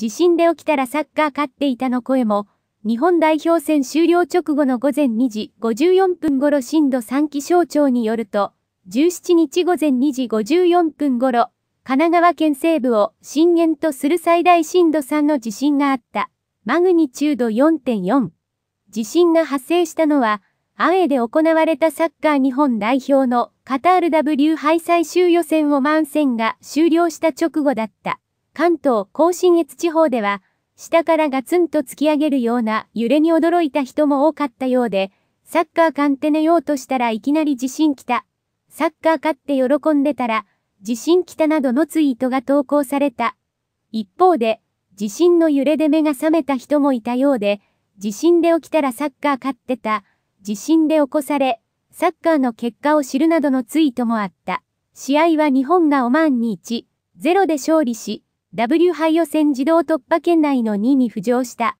地震で起きたらサッカー勝っていたの声も、日本代表戦終了直後の午前2時54分頃震度3気象庁によると、17日午前2時54分頃、神奈川県西部を震源とする最大震度3の地震があった、マグニチュード4.4。地震が発生したのは、アウェーで行われたサッカー日本代表のカタール W 敗催州予選を満戦が終了した直後だった。関東甲信越地方では、下からガツンと突き上げるような揺れに驚いた人も多かったようで、サッカー勘って寝ようとしたらいきなり地震来た。サッカー勝って喜んでたら、地震来たなどのツイートが投稿された。一方で、地震の揺れで目が覚めた人もいたようで、地震で起きたらサッカー勝ってた、地震で起こされ、サッカーの結果を知るなどのツイートもあった。試合は日本がオマーンに1、0で勝利し、W 杯予選自動突破圏内の2位に浮上した。